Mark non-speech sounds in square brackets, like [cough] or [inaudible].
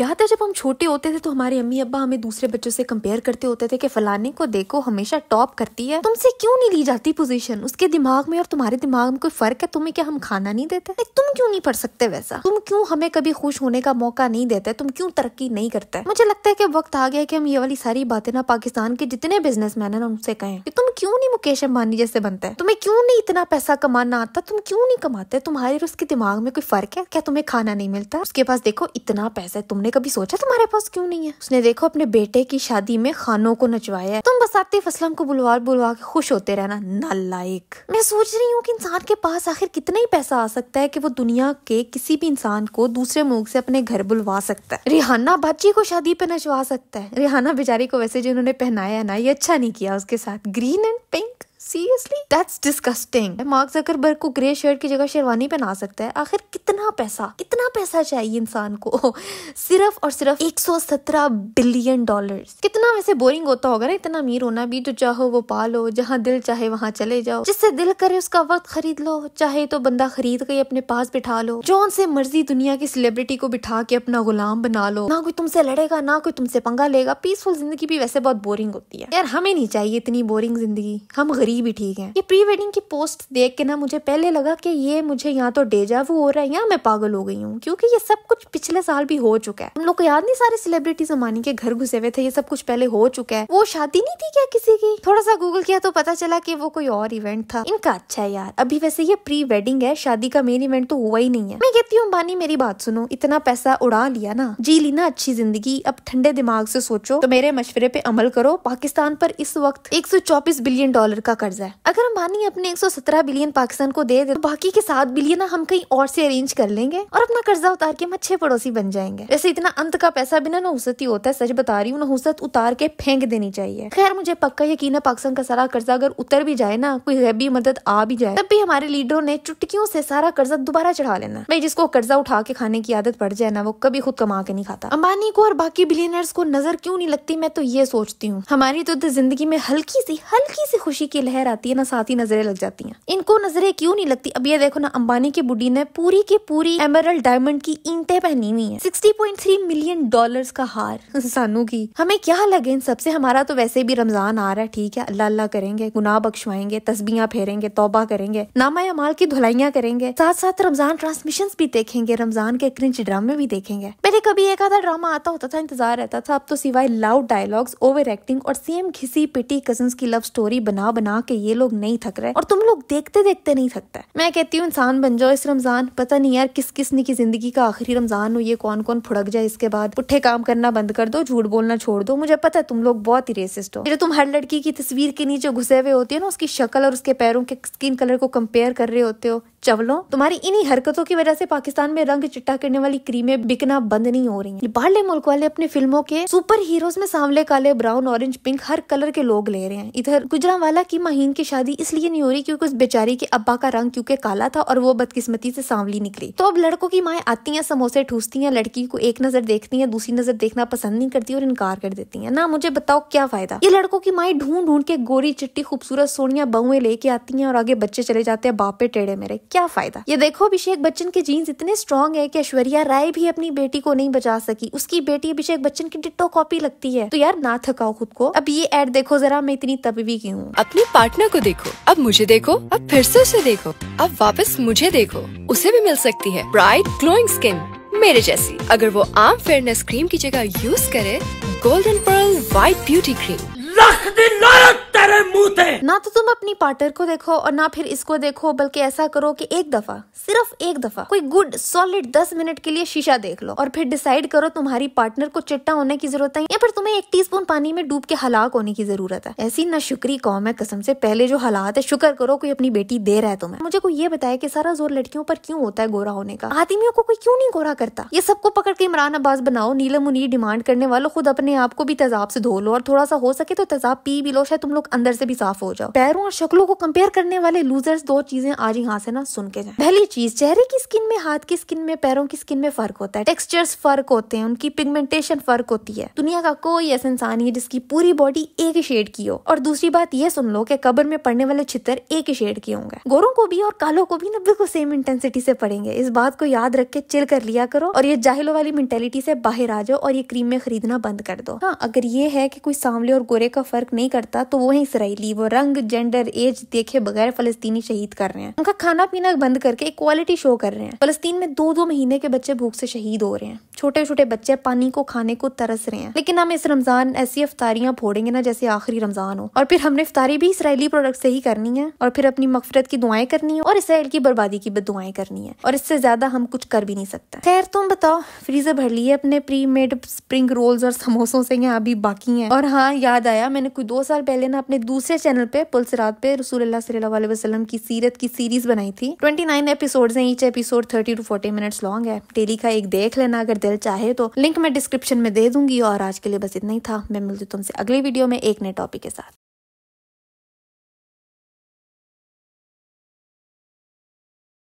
याद है जब हम छोटे होते थे तो हमारे अम्मी अब्बा हमें दूसरे बच्चों से कंपेयर करते होते थे कि फलाने को देखो हमेशा टॉप करती है तुमसे क्यों नहीं ली जाती पोजीशन उसके दिमाग में और तुम्हारे दिमाग में कोई फर्क है तुम्हें क्या हम खाना नहीं देते तुम क्यों नहीं पढ़ सकते वैसा तुम क्यों हमें कभी खुश होने का मौका नहीं देते तुम क्यों तरक्की नहीं करते मुझे लगता है कि वक्त आ गया की हम ये वाली सारी बातें ना पाकिस्तान के जितने बिजनेसमैन है ना उनसे कहें कि तुम क्यों नहीं मुकेश अंबानी जैसे बनते तुम्हें क्यों नहीं इतना पैसा कमाना आता तुम क्यों नहीं कमाते तुम्हारे और उसके दिमाग में कोई फर्क है क्या तुम्हें खाना नहीं मिलता उसके पास देखो इतना पैसा है तुमने तुमने कभी सोचा तुम्हारे पास क्यों नहीं है उसने देखो अपने बेटे की शादी में खानों को नचवाया है तुम बस आतिफ असलम को बुलवा बुलवा के खुश होते रहना नालायक मैं सोच रही हूँ कि इंसान के पास आखिर कितना ही पैसा आ सकता है कि वो दुनिया के किसी भी इंसान को दूसरे मुल्क से अपने घर बुलवा सकता है रिहाना बाजी को शादी पे नचवा सकता है रिहाना बेचारी को वैसे जिन्होंने पहनाया ना ये अच्छा नहीं किया उसके साथ green and pink seriously that's disgusting Mark Zuckerberg को ग्रे शर्ट की जगह शेरवानी पहना सकता है आखिर कितना पैसा कितना पैसा चाहिए इंसान को [laughs] सिर्फ और सिर्फ 117 बिलियन डॉलर्स कितना वैसे बोरिंग होता होगा ना इतना अमीर होना भी जो तो चाहो वो पालो जहाँ दिल चाहे वहाँ चले जाओ जिससे दिल करे उसका वक्त खरीद लो चाहे तो बंदा खरीद के अपने पास बिठा लो जौन से मर्जी दुनिया की सेलिब्रिटी को बिठा के अपना गुलाम बना लो ना कोई तुमसे लड़ेगा ना कोई तुमसे पंगा लेगा पीसफुल जिंदगी भी वैसे बहुत बोरिंग होती है यार हमें नहीं चाहिए इतनी बोरिंग जिंदगी हम गरीब स्टोरी भी ठीक है ये प्री वेडिंग की पोस्ट देख के ना मुझे पहले लगा कि ये मुझे यहाँ तो डेजा वो हो रहा है या मैं पागल हो गई हूँ क्योंकि ये सब कुछ पिछले साल भी हो चुका है हम लोग को याद नहीं सारे सेलिब्रिटी हमानी के घर घुसे हुए थे ये सब कुछ पहले हो चुका है वो शादी नहीं थी क्या किसी की थोड़ा सा गूगल किया तो पता चला की वो कोई और इवेंट था इनका अच्छा है यार अभी वैसे ये प्री वेडिंग है शादी का मेन इवेंट तो हुआ ही नहीं है मैं कहती हूँ अंबानी मेरी बात सुनो इतना पैसा उड़ा लिया ना जी ली ना अच्छी जिंदगी अब ठंडे दिमाग से सोचो तो मेरे मशवरे पे अमल करो पाकिस्तान पर इस वक्त एक बिलियन डॉलर का कर्ज है अगर अंबानी अपने 117 बिलियन पाकिस्तान को दे दे तो बाकी के सात बिलियन हम कहीं और से अरेंज कर लेंगे और अपना कर्जा उतार के हम अच्छे पड़ोसी बन जाएंगे वैसे इतना अंत का पैसा बिना नहुसत ही होता है सच बता रही हूँ नहुसत उतार के फेंक देनी चाहिए खैर मुझे पक्का यकीन है पाकिस्तान का सारा कर्जा अगर उतर भी जाए ना कोई गैबी मदद आ भी जाए तब भी हमारे लीडरों ने चुटकियों से सारा कर्जा दोबारा चढ़ा लेना भाई जिसको कर्जा उठा के खाने की आदत पड़ जाए ना वो कभी खुद कमा के नहीं खाता अंबानी को और बाकी बिलियनर्स को नजर क्यों नहीं लगती मैं तो ये सोचती हूँ हमारी तो जिंदगी में हल्की सी हल्की सी खुशी की लहर कहर आती है ना साथ ही नजरें लग जाती हैं इनको नजरें क्यों नहीं लगती अब ये देखो ना अंबानी की बुढ़ी ने पूरी की पूरी एमरल डायमंड की ईंटे पहनी हुई है sixty point three million dollar का हार [laughs] सानू की हमें क्या लगे इन सबसे हमारा तो वैसे भी रमजान आ रहा है ठीक है अल्लाह अल्लाह करेंगे गुनाह बख्शवाएंगे तस्बियां फेरेंगे तोबा करेंगे नामा अमाल की धुलाइयाँ करेंगे साथ साथ रमजान ट्रांसमिशन भी देखेंगे रमजान के क्रिंच ड्रामे भी देखेंगे पहले कभी एक आधा ड्रामा आता होता था इंतजार रहता था अब तो सिवाय लाउड डायलॉग्स ओवर एक्टिंग और सेम घिसी पिटी कजन की लव स्टोरी बना बना कि ये लोग नहीं थक रहे और तुम लोग देखते देखते नहीं थकता मैं कहती हूँ इंसान बन जाओ इस रमजान पता नहीं यार किस किसने की जिंदगी का आखिरी रमजान हो ये कौन कौन फुड़क जाए इसके बाद पुट्ठे काम करना बंद कर दो झूठ बोलना छोड़ दो मुझे पता है तुम लोग बहुत ही रेसिस्ट हो जो तुम हर लड़की की तस्वीर के नीचे घुसे हुए होते हो ना उसकी शक्ल और उसके पैरों के स्किन कलर को कंपेयर कर रहे होते हो चवलों तुम्हारी इन्हीं हरकतों की वजह से पाकिस्तान में रंग चिट्टा करने वाली क्रीमें बिकना बंद नहीं हो रही है बाहरले मुल्क वाले अपने फिल्मों के सुपर हीरोज में सांवले काले ब्राउन ऑरेंज पिंक हर कलर के लोग ले रहे हैं इधर गुजरा वाला की माह शाहीन की शादी इसलिए नहीं हो रही क्योंकि उस बेचारी के अब्बा का रंग क्योंकि काला था और वो बदकिस्मती से सांवली निकली तो अब लड़कों की माए आती हैं समोसे ठूसती हैं लड़की को एक नजर देखती हैं दूसरी नजर देखना पसंद नहीं करती और इनकार कर देती है ना मुझे बताओ क्या फायदा ये लड़कों की माए ढूंढ ढूंढ के गोरी चिट्टी खूबसूरत सोनिया बहुएं लेके आती है और आगे बच्चे चले जाते हैं बापे टेढ़े मेरे क्या फायदा ये देखो अभिषेक बच्चन के जीन्स इतने स्ट्रॉन्ग है की ऐश्वर्या राय भी अपनी बेटी को नहीं बचा सकी उसकी बेटी अभिषेक बच्चन की डिट्टो कॉपी लगती है तो यार ना थकाओ खुद को अब ये एड देखो जरा मैं इतनी तब भी हूँ अपनी पार्टी पार्टनर को देखो अब मुझे देखो अब फिर से उसे देखो अब वापस मुझे देखो उसे भी मिल सकती है ब्राइट ग्लोइंग स्किन मेरे जैसी अगर वो आम फेयरनेस क्रीम की जगह यूज करे golden pearl white beauty cream है ना तो तुम अपनी पार्टनर को देखो और ना फिर इसको देखो बल्कि ऐसा करो कि एक दफा सिर्फ एक दफा कोई गुड सॉलिड दस मिनट के लिए शीशा देख लो और फिर डिसाइड करो तुम्हारी पार्टनर को चिट्टा होने की जरूरत है या फिर तुम्हें एक टी पानी में डूब के हलाक होने की जरूरत है ऐसी ना शुक्री कौम है कसम से पहले जो हालात है शुक्र करो कोई अपनी बेटी दे रहा है तुम्हें मुझे कोई ये बताया की सारा जोर लड़कियों पर क्यों होता है गोरा होने का आदमियों को कोई क्यों नहीं गोरा करता ये सबको पकड़ के इमरान अब्बास बनाओ नीलम उन्हीं डिमांड करने वालों खुद अपने आप को भी तेजाब से धो लो और थोड़ा सा हो सके तो तेजाब पी भी लो शायद तुम लोग अंदर अंदर से भी साफ हो जाओ पैरों और शक्लों को कंपेयर करने वाले लूजर्स दो चीजें आज यहाँ से ना सुन के जाए पहली चीज चेहरे की स्किन में हाथ की स्किन में पैरों की स्किन में फर्क होता है टेक्सचर्स फर्क होते हैं उनकी पिगमेंटेशन फर्क होती है दुनिया का कोई ऐसा इंसान है जिसकी पूरी बॉडी एक ही शेड की हो और दूसरी बात यह सुन लो कि कबर में पड़ने वाले छितर एक ही शेड के होंगे गोरों को भी और कालों को भी ना बिल्कुल सेम इंटेंसिटी से पड़ेंगे इस बात को याद रख के चिल कर लिया करो और ये जाहिलों वाली मेंटेलिटी से बाहर आ जाओ और ये क्रीम में खरीदना बंद कर दो हाँ अगर ये है कि कोई सांवले और गोरे का फर्क नहीं करता तो वो ही इसराइली वो रंग जेंडर एज देखे बगैर फलस्तीनी शहीद कर रहे हैं उनका खाना पीना बंद करके एक क्वालिटी शो कर रहे हैं फलस्तीन में दो दो महीने के बच्चे भूख से शहीद हो रहे हैं छोटे छोटे बच्चे पानी को खाने को तरस रहे हैं लेकिन हम इस रमजान ऐसी अफतारियाँ फोड़ेंगे ना जैसे आखिरी रमजान हो और फिर हमने अफतारी भी इसराइली प्रोडक्ट से ही करनी है और फिर अपनी मफरत की दुआएं करनी है और इसराइल की बर्बादी की दुआएं करनी है और इससे ज्यादा हम कुछ कर भी नहीं सकते खैर तुम बताओ फ्रीजर भर लिए अपने प्री मेड स्प्रिंग रोल्स और समोसों से यहाँ अभी बाकी हैं और हाँ याद आया मैंने कुछ दो साल पहले ना अपने दूसरे चैनल पे पुल सिरात पे रसूल वसलम की सीरत की सीरीज बनाई थी ट्वेंटी नाइन एपिसोड है each episode thirty to forty minutes long है डेली का एक देख लेना अगर दिल चाहे तो लिंक मैं डिस्क्रिप्शन में दे दूंगी और आज के लिए बस इतना ही था मैं मिलती तुमसे अगले वीडियो में एक नए टॉपिक के साथ